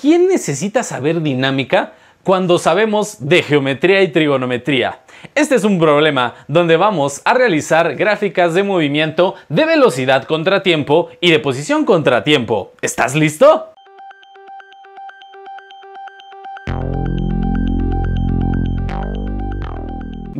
¿Quién necesita saber dinámica cuando sabemos de geometría y trigonometría? Este es un problema donde vamos a realizar gráficas de movimiento de velocidad contra tiempo y de posición contra tiempo. ¿Estás listo?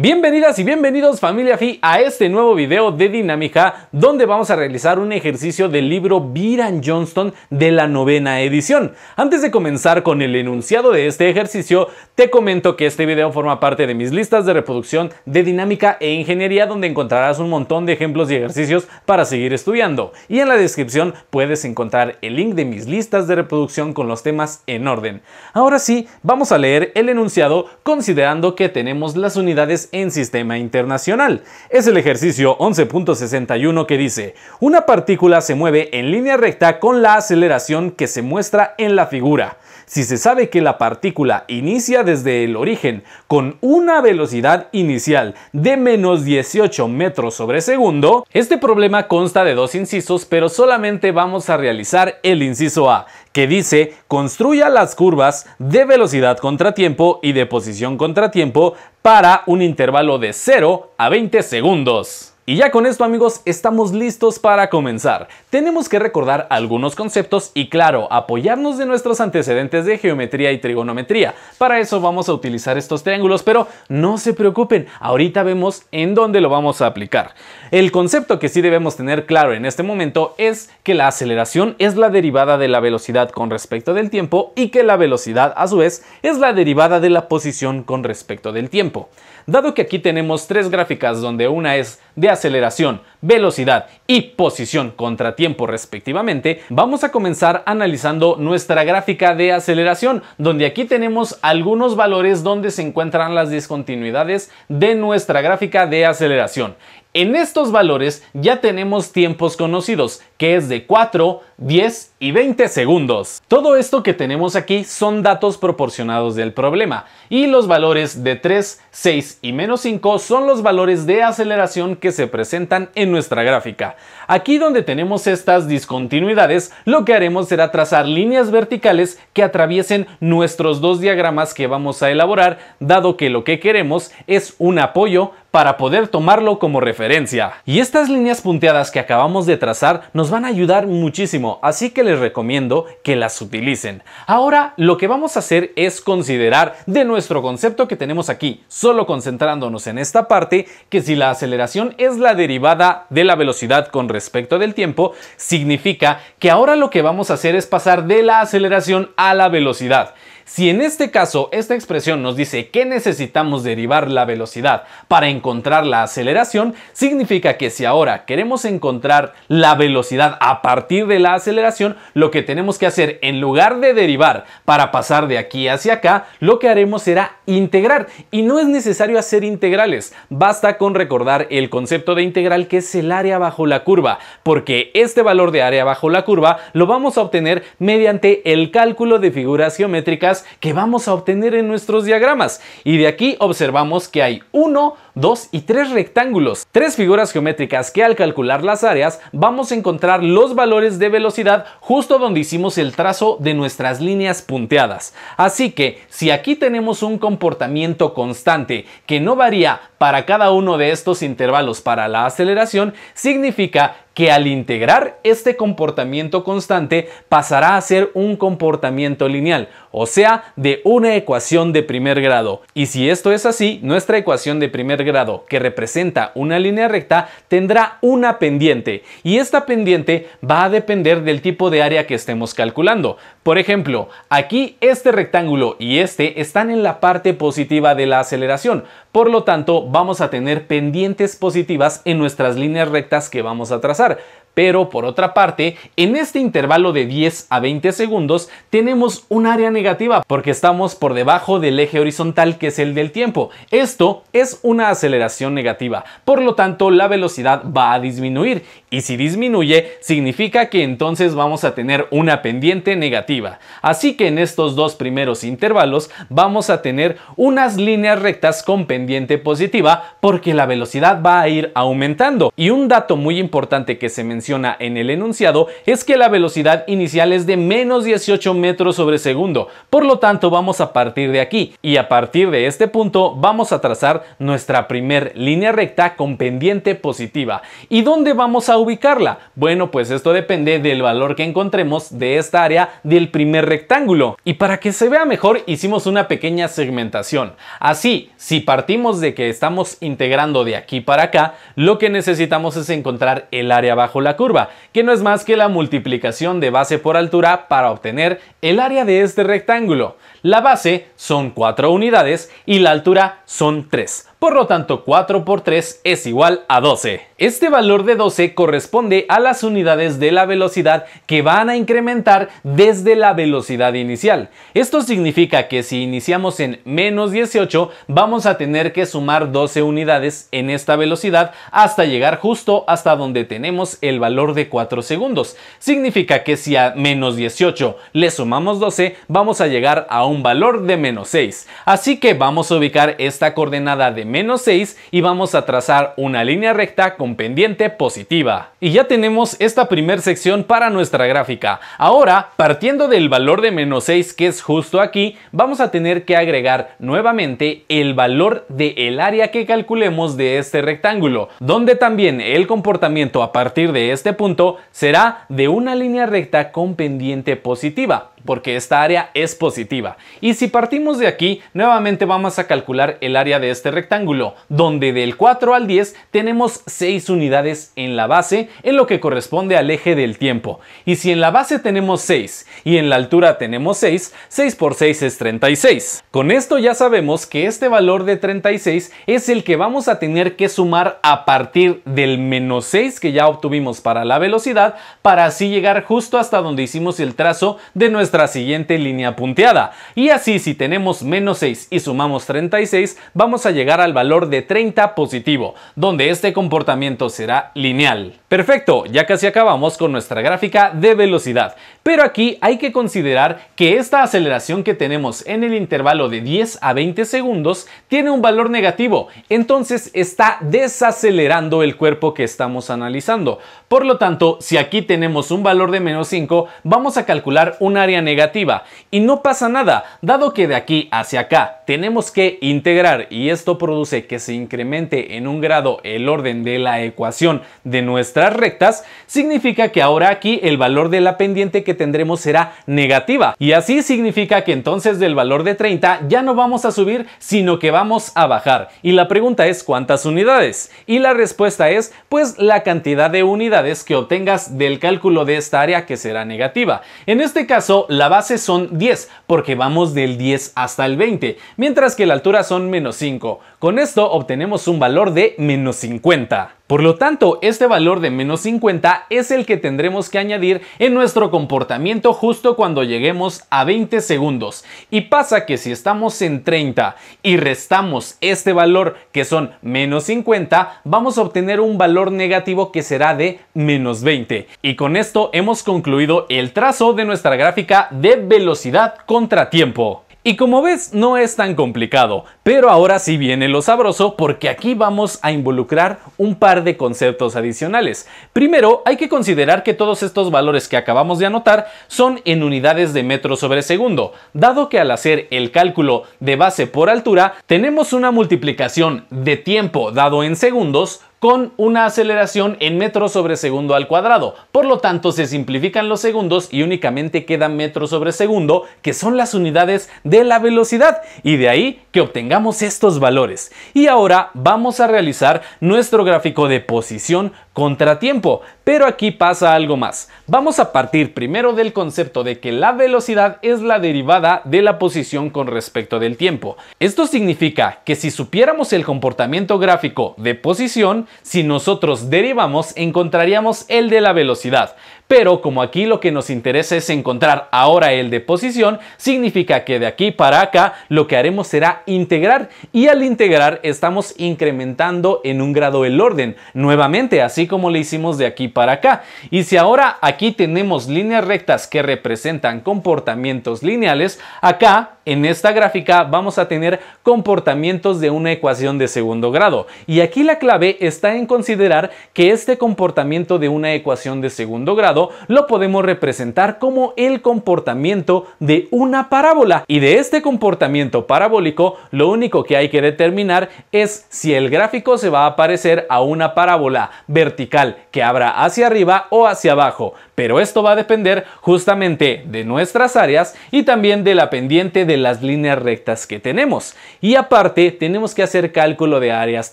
Bienvenidas y bienvenidos familia Fi a este nuevo video de Dinámica donde vamos a realizar un ejercicio del libro Viran Johnston de la novena edición. Antes de comenzar con el enunciado de este ejercicio, te comento que este video forma parte de mis listas de reproducción de Dinámica e Ingeniería donde encontrarás un montón de ejemplos y ejercicios para seguir estudiando. Y en la descripción puedes encontrar el link de mis listas de reproducción con los temas en orden. Ahora sí, vamos a leer el enunciado considerando que tenemos las unidades en sistema internacional. Es el ejercicio 11.61 que dice, una partícula se mueve en línea recta con la aceleración que se muestra en la figura si se sabe que la partícula inicia desde el origen con una velocidad inicial de menos 18 metros sobre segundo, este problema consta de dos incisos, pero solamente vamos a realizar el inciso A, que dice construya las curvas de velocidad contratiempo y de posición contratiempo para un intervalo de 0 a 20 segundos. Y ya con esto amigos, estamos listos para comenzar. Tenemos que recordar algunos conceptos y claro, apoyarnos de nuestros antecedentes de geometría y trigonometría. Para eso vamos a utilizar estos triángulos, pero no se preocupen, ahorita vemos en dónde lo vamos a aplicar. El concepto que sí debemos tener claro en este momento es que la aceleración es la derivada de la velocidad con respecto del tiempo y que la velocidad a su vez es la derivada de la posición con respecto del tiempo. Dado que aquí tenemos tres gráficas donde una es de aceleración, velocidad y posición contra tiempo respectivamente, vamos a comenzar analizando nuestra gráfica de aceleración, donde aquí tenemos algunos valores donde se encuentran las discontinuidades de nuestra gráfica de aceleración. En estos valores ya tenemos tiempos conocidos, que es de 4, 10 y 20 segundos. Todo esto que tenemos aquí son datos proporcionados del problema y los valores de 3, 6 y menos 5 son los valores de aceleración que se presentan en nuestra gráfica. Aquí donde tenemos estas discontinuidades lo que haremos será trazar líneas verticales que atraviesen nuestros dos diagramas que vamos a elaborar dado que lo que queremos es un apoyo para poder tomarlo como referencia. Y estas líneas punteadas que acabamos de trazar nos van a ayudar muchísimo, así que les recomiendo que las utilicen. Ahora lo que vamos a hacer es considerar de nuestro concepto que tenemos aquí, solo concentrándonos en esta parte, que si la aceleración es la derivada de la velocidad con respecto del tiempo, significa que ahora lo que vamos a hacer es pasar de la aceleración a la velocidad. Si en este caso esta expresión nos dice que necesitamos derivar la velocidad para encontrar la aceleración, significa que si ahora queremos encontrar la velocidad a partir de la aceleración, lo que tenemos que hacer en lugar de derivar para pasar de aquí hacia acá, lo que haremos será integrar. Y no es necesario hacer integrales, basta con recordar el concepto de integral que es el área bajo la curva, porque este valor de área bajo la curva lo vamos a obtener mediante el cálculo de figuras geométricas que vamos a obtener en nuestros diagramas. Y de aquí observamos que hay 1, 2 y tres rectángulos, tres figuras geométricas que al calcular las áreas vamos a encontrar los valores de velocidad justo donde hicimos el trazo de nuestras líneas punteadas. Así que si aquí tenemos un comportamiento constante que no varía para cada uno de estos intervalos para la aceleración significa que al integrar este comportamiento constante pasará a ser un comportamiento lineal, o sea, de una ecuación de primer grado. Y si esto es así, nuestra ecuación de primer grado, que representa una línea recta, tendrá una pendiente, y esta pendiente va a depender del tipo de área que estemos calculando. Por ejemplo, aquí este rectángulo y este están en la parte positiva de la aceleración, por lo tanto, vamos a tener pendientes positivas en nuestras líneas rectas que vamos a trazar. Pero por otra parte, en este intervalo de 10 a 20 segundos tenemos un área negativa porque estamos por debajo del eje horizontal que es el del tiempo. Esto es una aceleración negativa, por lo tanto la velocidad va a disminuir y si disminuye, significa que entonces vamos a tener una pendiente negativa. Así que en estos dos primeros intervalos vamos a tener unas líneas rectas con pendiente positiva porque la velocidad va a ir aumentando. Y un dato muy importante que se menciona en el enunciado es que la velocidad inicial es de menos 18 metros sobre segundo. Por lo tanto, vamos a partir de aquí. Y a partir de este punto vamos a trazar nuestra primer línea recta con pendiente positiva. ¿Y dónde vamos a ubicarla? Bueno, pues esto depende del valor que encontremos de esta área del primer rectángulo. Y para que se vea mejor hicimos una pequeña segmentación. Así, si partimos de que estamos integrando de aquí para acá, lo que necesitamos es encontrar el área bajo la curva, que no es más que la multiplicación de base por altura para obtener el área de este rectángulo. La base son 4 unidades y la altura son 3 por lo tanto 4 por 3 es igual a 12. Este valor de 12 corresponde a las unidades de la velocidad que van a incrementar desde la velocidad inicial. Esto significa que si iniciamos en menos 18 vamos a tener que sumar 12 unidades en esta velocidad hasta llegar justo hasta donde tenemos el valor de 4 segundos. Significa que si a menos 18 le sumamos 12 vamos a llegar a un valor de menos 6. Así que vamos a ubicar esta coordenada de menos 6 y vamos a trazar una línea recta con pendiente positiva. Y ya tenemos esta primer sección para nuestra gráfica. Ahora, partiendo del valor de menos 6 que es justo aquí, vamos a tener que agregar nuevamente el valor del el área que calculemos de este rectángulo, donde también el comportamiento a partir de este punto será de una línea recta con pendiente positiva porque esta área es positiva. Y si partimos de aquí, nuevamente vamos a calcular el área de este rectángulo, donde del 4 al 10 tenemos 6 unidades en la base, en lo que corresponde al eje del tiempo. Y si en la base tenemos 6 y en la altura tenemos 6, 6 por 6 es 36. Con esto ya sabemos que este valor de 36 es el que vamos a tener que sumar a partir del menos 6 que ya obtuvimos para la velocidad, para así llegar justo hasta donde hicimos el trazo de nuestra siguiente línea punteada. Y así si tenemos menos 6 y sumamos 36, vamos a llegar al valor de 30 positivo, donde este comportamiento será lineal. Perfecto, ya casi acabamos con nuestra gráfica de velocidad. Pero aquí hay que considerar que esta aceleración que tenemos en el intervalo de 10 a 20 segundos tiene un valor negativo, entonces está desacelerando el cuerpo que estamos analizando. Por lo tanto, si aquí tenemos un valor de menos 5, vamos a calcular un área negativa negativa. Y no pasa nada, dado que de aquí hacia acá tenemos que integrar y esto produce que se incremente en un grado el orden de la ecuación de nuestras rectas, significa que ahora aquí el valor de la pendiente que tendremos será negativa. Y así significa que entonces del valor de 30 ya no vamos a subir, sino que vamos a bajar. Y la pregunta es ¿cuántas unidades? Y la respuesta es pues la cantidad de unidades que obtengas del cálculo de esta área que será negativa. En este caso la base son 10, porque vamos del 10 hasta el 20, mientras que la altura son menos 5. Con esto obtenemos un valor de menos 50. Por lo tanto, este valor de menos 50 es el que tendremos que añadir en nuestro comportamiento justo cuando lleguemos a 20 segundos. Y pasa que si estamos en 30 y restamos este valor que son menos 50, vamos a obtener un valor negativo que será de menos 20. Y con esto hemos concluido el trazo de nuestra gráfica de velocidad contra tiempo. Y como ves, no es tan complicado, pero ahora sí viene lo sabroso porque aquí vamos a involucrar un par de conceptos adicionales. Primero, hay que considerar que todos estos valores que acabamos de anotar son en unidades de metro sobre segundo, dado que al hacer el cálculo de base por altura, tenemos una multiplicación de tiempo dado en segundos con una aceleración en metros sobre segundo al cuadrado. Por lo tanto, se simplifican los segundos y únicamente quedan metros sobre segundo, que son las unidades de la velocidad. Y de ahí que obtengamos estos valores. Y ahora vamos a realizar nuestro gráfico de posición contra tiempo. Pero aquí pasa algo más. Vamos a partir primero del concepto de que la velocidad es la derivada de la posición con respecto del tiempo. Esto significa que si supiéramos el comportamiento gráfico de posición, si nosotros derivamos encontraríamos el de la velocidad pero como aquí lo que nos interesa es encontrar ahora el de posición, significa que de aquí para acá lo que haremos será integrar y al integrar estamos incrementando en un grado el orden, nuevamente así como le hicimos de aquí para acá. Y si ahora aquí tenemos líneas rectas que representan comportamientos lineales, acá en esta gráfica vamos a tener comportamientos de una ecuación de segundo grado y aquí la clave está en considerar que este comportamiento de una ecuación de segundo grado lo podemos representar como el comportamiento de una parábola y de este comportamiento parabólico lo único que hay que determinar es si el gráfico se va a parecer a una parábola vertical que abra hacia arriba o hacia abajo pero esto va a depender justamente de nuestras áreas y también de la pendiente de las líneas rectas que tenemos. Y aparte tenemos que hacer cálculo de áreas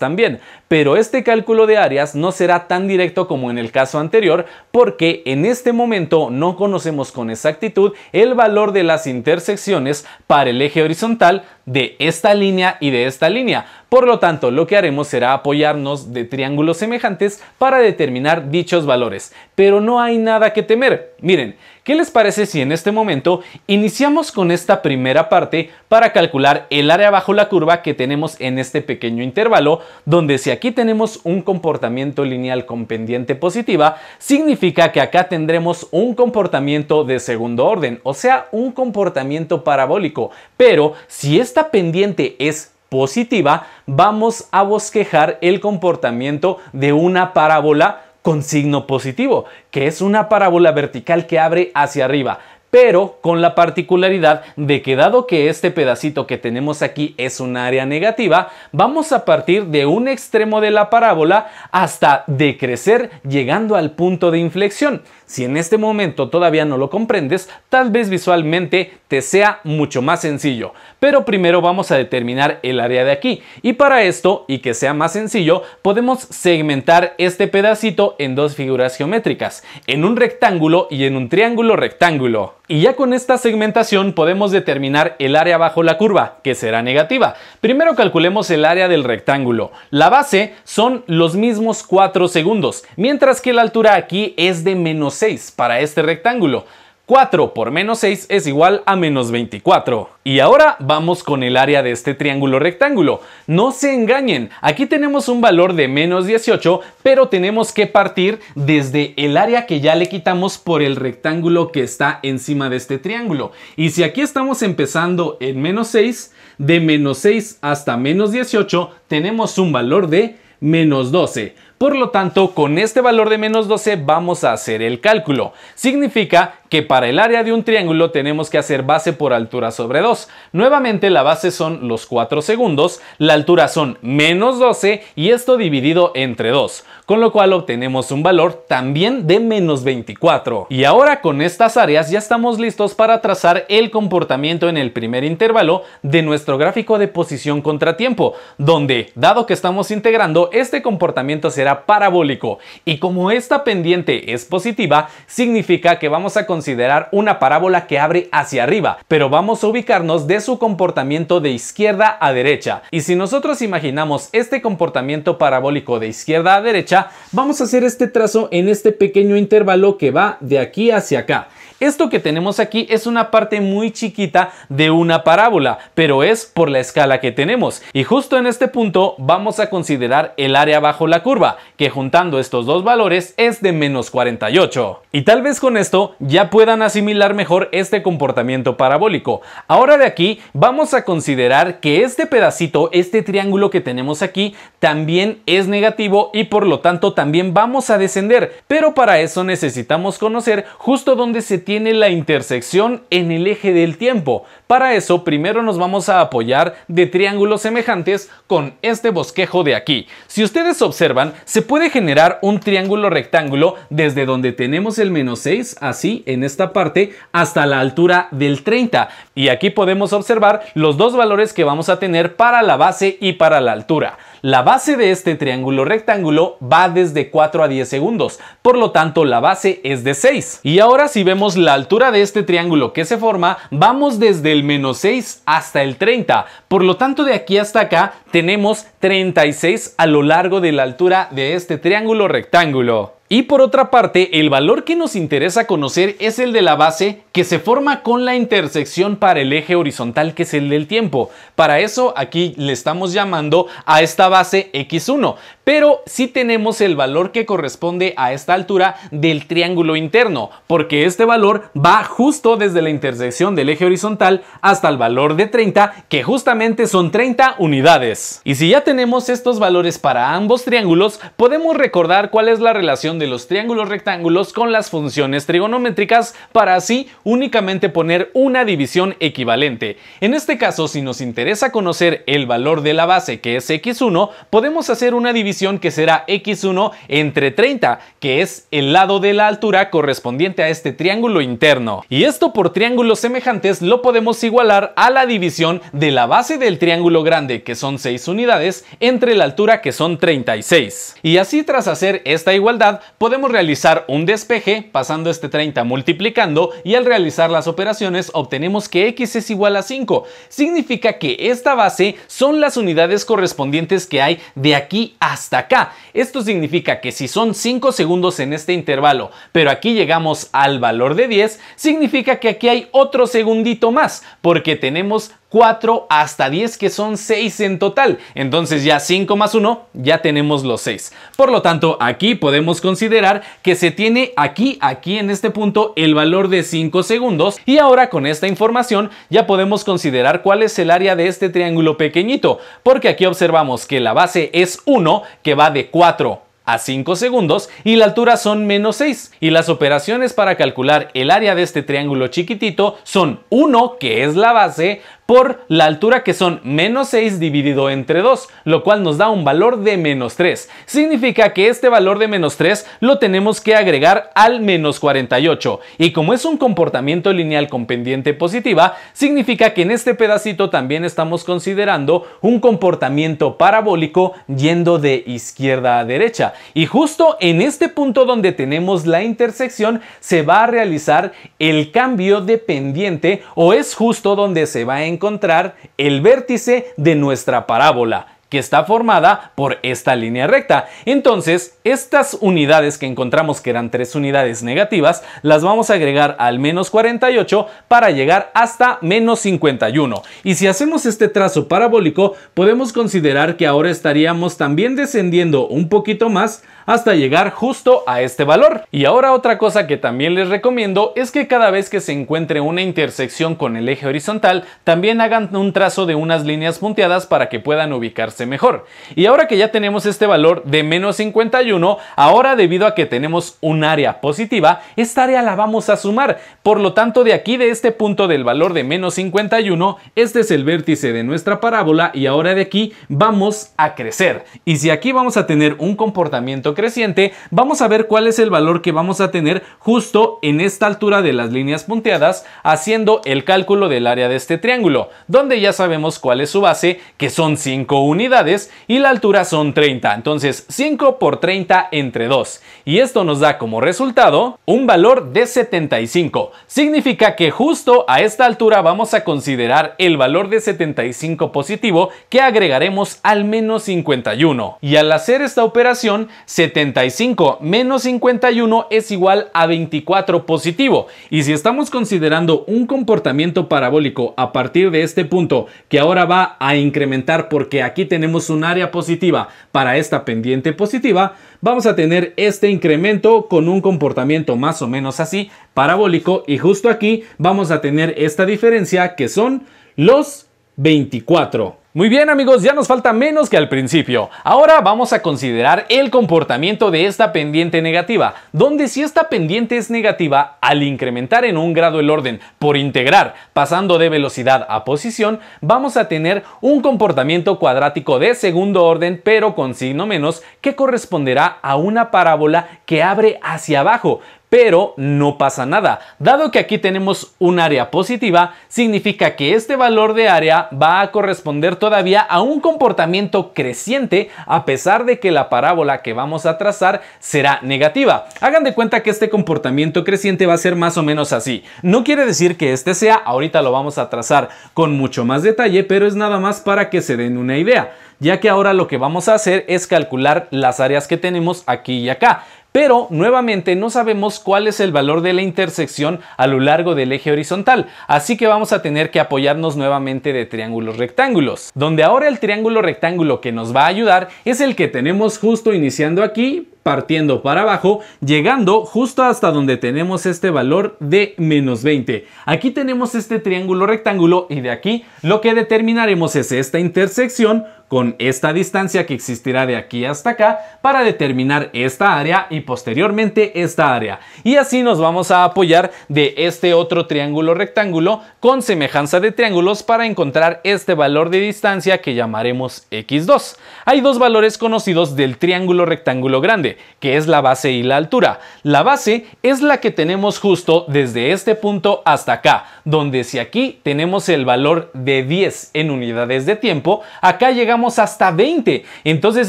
también, pero este cálculo de áreas no será tan directo como en el caso anterior porque en este momento no conocemos con exactitud el valor de las intersecciones para el eje horizontal de esta línea y de esta línea. Por lo tanto, lo que haremos será apoyarnos de triángulos semejantes para determinar dichos valores. Pero no hay nada que temer, Miren, ¿qué les parece si en este momento iniciamos con esta primera parte para calcular el área bajo la curva que tenemos en este pequeño intervalo, donde si aquí tenemos un comportamiento lineal con pendiente positiva, significa que acá tendremos un comportamiento de segundo orden, o sea, un comportamiento parabólico, pero si esta pendiente es positiva, vamos a bosquejar el comportamiento de una parábola con signo positivo, que es una parábola vertical que abre hacia arriba pero con la particularidad de que dado que este pedacito que tenemos aquí es un área negativa, vamos a partir de un extremo de la parábola hasta decrecer llegando al punto de inflexión. Si en este momento todavía no lo comprendes, tal vez visualmente te sea mucho más sencillo, pero primero vamos a determinar el área de aquí y para esto y que sea más sencillo, podemos segmentar este pedacito en dos figuras geométricas, en un rectángulo y en un triángulo rectángulo. Y ya con esta segmentación podemos determinar el área bajo la curva, que será negativa. Primero calculemos el área del rectángulo. La base son los mismos 4 segundos, mientras que la altura aquí es de menos 6 para este rectángulo. 4 por menos 6 es igual a menos 24. Y ahora vamos con el área de este triángulo rectángulo. No se engañen, aquí tenemos un valor de menos 18, pero tenemos que partir desde el área que ya le quitamos por el rectángulo que está encima de este triángulo. Y si aquí estamos empezando en menos 6, de menos 6 hasta menos 18 tenemos un valor de menos 12. Por lo tanto, con este valor de menos 12 vamos a hacer el cálculo. Significa que para el área de un triángulo tenemos que hacer base por altura sobre 2. Nuevamente la base son los 4 segundos, la altura son menos 12 y esto dividido entre 2, con lo cual obtenemos un valor también de menos 24. Y ahora con estas áreas ya estamos listos para trazar el comportamiento en el primer intervalo de nuestro gráfico de posición contratiempo, donde, dado que estamos integrando, este comportamiento se parabólico y como esta pendiente es positiva, significa que vamos a considerar una parábola que abre hacia arriba, pero vamos a ubicarnos de su comportamiento de izquierda a derecha. Y si nosotros imaginamos este comportamiento parabólico de izquierda a derecha, vamos a hacer este trazo en este pequeño intervalo que va de aquí hacia acá. Esto que tenemos aquí es una parte muy chiquita de una parábola, pero es por la escala que tenemos. Y justo en este punto vamos a considerar el área bajo la curva, que juntando estos dos valores es de menos 48. Y tal vez con esto ya puedan asimilar mejor este comportamiento parabólico. Ahora de aquí vamos a considerar que este pedacito, este triángulo que tenemos aquí, también es negativo y por lo tanto también vamos a descender, pero para eso necesitamos conocer justo dónde se tiene la intersección en el eje del tiempo, para eso primero nos vamos a apoyar de triángulos semejantes con este bosquejo de aquí. Si ustedes observan, se puede generar un triángulo rectángulo desde donde tenemos el menos 6, así en esta parte, hasta la altura del 30. Y aquí podemos observar los dos valores que vamos a tener para la base y para la altura. La base de este triángulo rectángulo va desde 4 a 10 segundos, por lo tanto la base es de 6. Y ahora si vemos la altura de este triángulo que se forma, vamos desde menos 6 hasta el 30. Por lo tanto, de aquí hasta acá tenemos 36 a lo largo de la altura de este triángulo rectángulo. Y por otra parte, el valor que nos interesa conocer es el de la base que se forma con la intersección para el eje horizontal que es el del tiempo. Para eso aquí le estamos llamando a esta base x1, pero sí tenemos el valor que corresponde a esta altura del triángulo interno, porque este valor va justo desde la intersección del eje horizontal hasta el valor de 30, que justamente son 30 unidades. Y si ya tenemos estos valores para ambos triángulos, podemos recordar cuál es la relación de los triángulos rectángulos con las funciones trigonométricas para así únicamente poner una división equivalente. En este caso, si nos interesa conocer el valor de la base que es x1, podemos hacer una división que será x1 entre 30, que es el lado de la altura correspondiente a este triángulo interno. Y esto por triángulos semejantes lo podemos igualar a la división de la base del triángulo grande, que son 6 unidades, entre la altura que son 36. Y así tras hacer esta igualdad, podemos realizar un despeje pasando este 30 multiplicando y al realizar las operaciones obtenemos que x es igual a 5. Significa que esta base son las unidades correspondientes que hay de aquí hasta acá. Esto significa que si son 5 segundos en este intervalo, pero aquí llegamos al valor de 10, significa que aquí hay otro segundito más, porque tenemos 4 hasta 10 que son 6 en total. Entonces ya 5 más 1 ya tenemos los 6. Por lo tanto aquí podemos considerar que se tiene aquí, aquí en este punto el valor de 5 segundos y ahora con esta información ya podemos considerar cuál es el área de este triángulo pequeñito porque aquí observamos que la base es 1 que va de 4 a 5 segundos y la altura son menos 6. Y las operaciones para calcular el área de este triángulo chiquitito son 1, que es la base, por la altura que son menos 6 dividido entre 2, lo cual nos da un valor de menos 3. Significa que este valor de menos 3 lo tenemos que agregar al menos 48. Y como es un comportamiento lineal con pendiente positiva, significa que en este pedacito también estamos considerando un comportamiento parabólico yendo de izquierda a derecha. Y justo en este punto donde tenemos la intersección se va a realizar el cambio de pendiente o es justo donde se va a encontrar el vértice de nuestra parábola, que está formada por esta línea recta. Entonces, estas unidades que encontramos que eran tres unidades negativas, las vamos a agregar al menos 48 para llegar hasta menos 51. Y si hacemos este trazo parabólico, podemos considerar que ahora estaríamos también descendiendo un poquito más hasta llegar justo a este valor. Y ahora otra cosa que también les recomiendo es que cada vez que se encuentre una intersección con el eje horizontal, también hagan un trazo de unas líneas punteadas para que puedan ubicarse mejor. Y ahora que ya tenemos este valor de menos 51, ahora debido a que tenemos un área positiva, esta área la vamos a sumar. Por lo tanto, de aquí de este punto del valor de menos 51, este es el vértice de nuestra parábola y ahora de aquí vamos a crecer. Y si aquí vamos a tener un comportamiento creciente, vamos a ver cuál es el valor que vamos a tener justo en esta altura de las líneas punteadas, haciendo el cálculo del área de este triángulo, donde ya sabemos cuál es su base, que son 5 unidades y la altura son 30. Entonces 5 por 30 entre 2. Y esto nos da como resultado un valor de 75. Significa que justo a esta altura vamos a considerar el valor de 75 positivo que agregaremos al menos 51. Y al hacer esta operación se 75 menos 51 es igual a 24 positivo. Y si estamos considerando un comportamiento parabólico a partir de este punto, que ahora va a incrementar porque aquí tenemos un área positiva para esta pendiente positiva, vamos a tener este incremento con un comportamiento más o menos así, parabólico, y justo aquí vamos a tener esta diferencia que son los 24. Muy bien amigos, ya nos falta menos que al principio. Ahora vamos a considerar el comportamiento de esta pendiente negativa, donde si esta pendiente es negativa, al incrementar en un grado el orden por integrar, pasando de velocidad a posición, vamos a tener un comportamiento cuadrático de segundo orden pero con signo menos que corresponderá a una parábola que abre hacia abajo, pero no pasa nada. Dado que aquí tenemos un área positiva, significa que este valor de área va a corresponder todavía a un comportamiento creciente a pesar de que la parábola que vamos a trazar será negativa. Hagan de cuenta que este comportamiento creciente va a ser más o menos así. No quiere decir que este sea, ahorita lo vamos a trazar con mucho más detalle, pero es nada más para que se den una idea ya que ahora lo que vamos a hacer es calcular las áreas que tenemos aquí y acá pero nuevamente no sabemos cuál es el valor de la intersección a lo largo del eje horizontal, así que vamos a tener que apoyarnos nuevamente de triángulos rectángulos, donde ahora el triángulo rectángulo que nos va a ayudar es el que tenemos justo iniciando aquí partiendo para abajo, llegando justo hasta donde tenemos este valor de menos 20. Aquí tenemos este triángulo rectángulo y de aquí lo que determinaremos es esta intersección con esta distancia que existirá de aquí hasta acá para determinar esta área y posteriormente esta área. Y así nos vamos a apoyar de este otro triángulo rectángulo con semejanza de triángulos para encontrar este valor de distancia que llamaremos x2. Hay dos valores conocidos del triángulo rectángulo grande que es la base y la altura. La base es la que tenemos justo desde este punto hasta acá, donde si aquí tenemos el valor de 10 en unidades de tiempo, acá llegamos hasta 20, entonces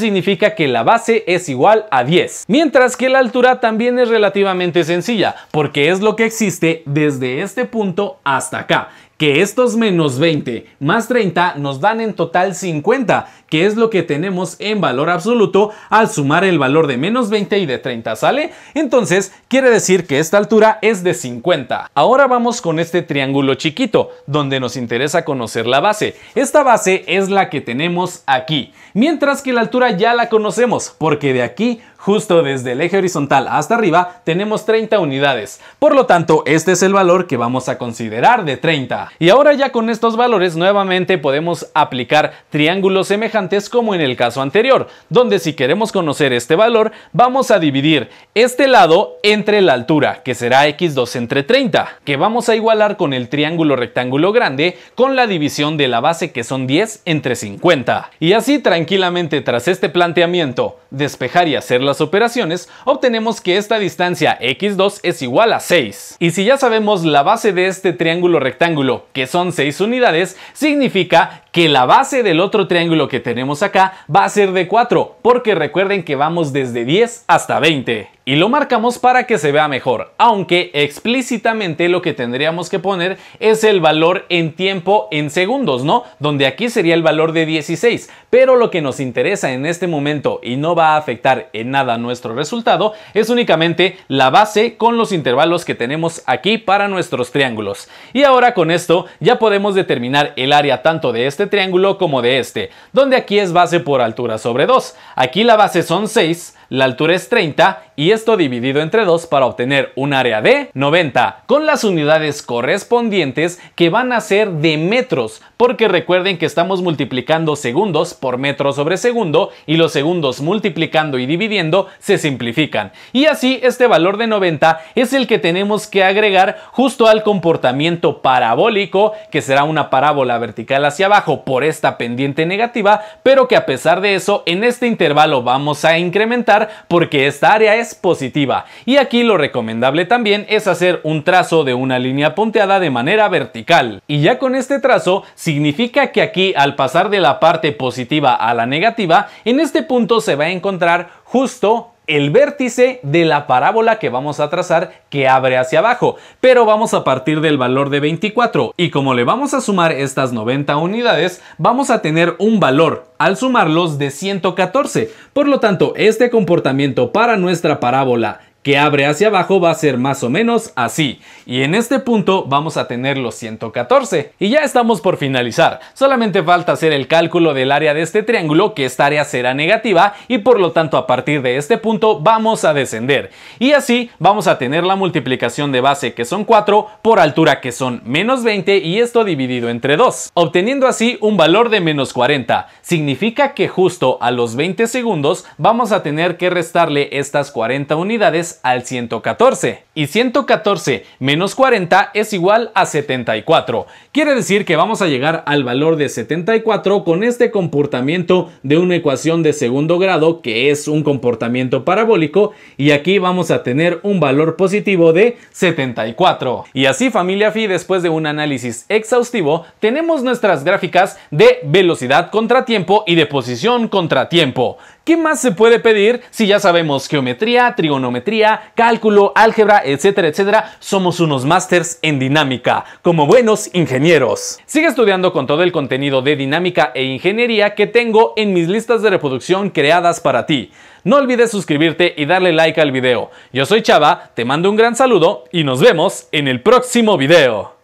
significa que la base es igual a 10. Mientras que la altura también es relativamente sencilla, porque es lo que existe desde este punto hasta acá que estos menos 20 más 30 nos dan en total 50, que es lo que tenemos en valor absoluto al sumar el valor de menos 20 y de 30, ¿sale? Entonces quiere decir que esta altura es de 50. Ahora vamos con este triángulo chiquito, donde nos interesa conocer la base. Esta base es la que tenemos aquí, mientras que la altura ya la conocemos, porque de aquí justo desde el eje horizontal hasta arriba tenemos 30 unidades. Por lo tanto, este es el valor que vamos a considerar de 30. Y ahora ya con estos valores nuevamente podemos aplicar triángulos semejantes como en el caso anterior, donde si queremos conocer este valor, vamos a dividir este lado entre la altura, que será x2 entre 30, que vamos a igualar con el triángulo rectángulo grande con la división de la base que son 10 entre 50. Y así tranquilamente tras este planteamiento, despejar y hacer las operaciones, obtenemos que esta distancia x2 es igual a 6. Y si ya sabemos la base de este triángulo rectángulo, que son 6 unidades, significa que la base del otro triángulo que tenemos tenemos acá va a ser de 4, porque recuerden que vamos desde 10 hasta 20 y lo marcamos para que se vea mejor, aunque explícitamente lo que tendríamos que poner es el valor en tiempo en segundos, ¿no? Donde aquí sería el valor de 16, pero lo que nos interesa en este momento y no va a afectar en nada nuestro resultado es únicamente la base con los intervalos que tenemos aquí para nuestros triángulos. Y ahora con esto ya podemos determinar el área tanto de este triángulo como de este, donde aquí es base por altura sobre 2, aquí la base son 6, la altura es 30 y esto dividido entre 2 para obtener un área de 90, con las unidades correspondientes que van a ser de metros, porque recuerden que estamos multiplicando segundos por metro sobre segundo y los segundos multiplicando y dividiendo se simplifican. Y así este valor de 90 es el que tenemos que agregar justo al comportamiento parabólico, que será una parábola vertical hacia abajo por esta pendiente negativa, pero que a pesar de eso en este intervalo vamos a incrementar porque esta área es positiva y aquí lo recomendable también es hacer un trazo de una línea punteada de manera vertical. Y ya con este trazo significa que aquí al pasar de la parte positiva a la negativa en este punto se va a encontrar justo el vértice de la parábola que vamos a trazar que abre hacia abajo, pero vamos a partir del valor de 24 y como le vamos a sumar estas 90 unidades, vamos a tener un valor al sumarlos de 114. Por lo tanto, este comportamiento para nuestra parábola que abre hacia abajo va a ser más o menos así. Y en este punto vamos a tener los 114. Y ya estamos por finalizar. Solamente falta hacer el cálculo del área de este triángulo, que esta área será negativa y por lo tanto a partir de este punto vamos a descender. Y así vamos a tener la multiplicación de base que son 4 por altura que son menos 20 y esto dividido entre 2, obteniendo así un valor de menos 40. Significa que justo a los 20 segundos vamos a tener que restarle estas 40 unidades al 114 y 114 menos 40 es igual a 74. Quiere decir que vamos a llegar al valor de 74 con este comportamiento de una ecuación de segundo grado que es un comportamiento parabólico y aquí vamos a tener un valor positivo de 74. Y así familia Fi después de un análisis exhaustivo tenemos nuestras gráficas de velocidad contra tiempo y de posición contra tiempo. ¿Qué más se puede pedir si ya sabemos geometría, trigonometría, cálculo, álgebra, etcétera, etcétera? Somos unos másters en dinámica, como buenos ingenieros. Sigue estudiando con todo el contenido de dinámica e ingeniería que tengo en mis listas de reproducción creadas para ti. No olvides suscribirte y darle like al video. Yo soy Chava, te mando un gran saludo y nos vemos en el próximo video.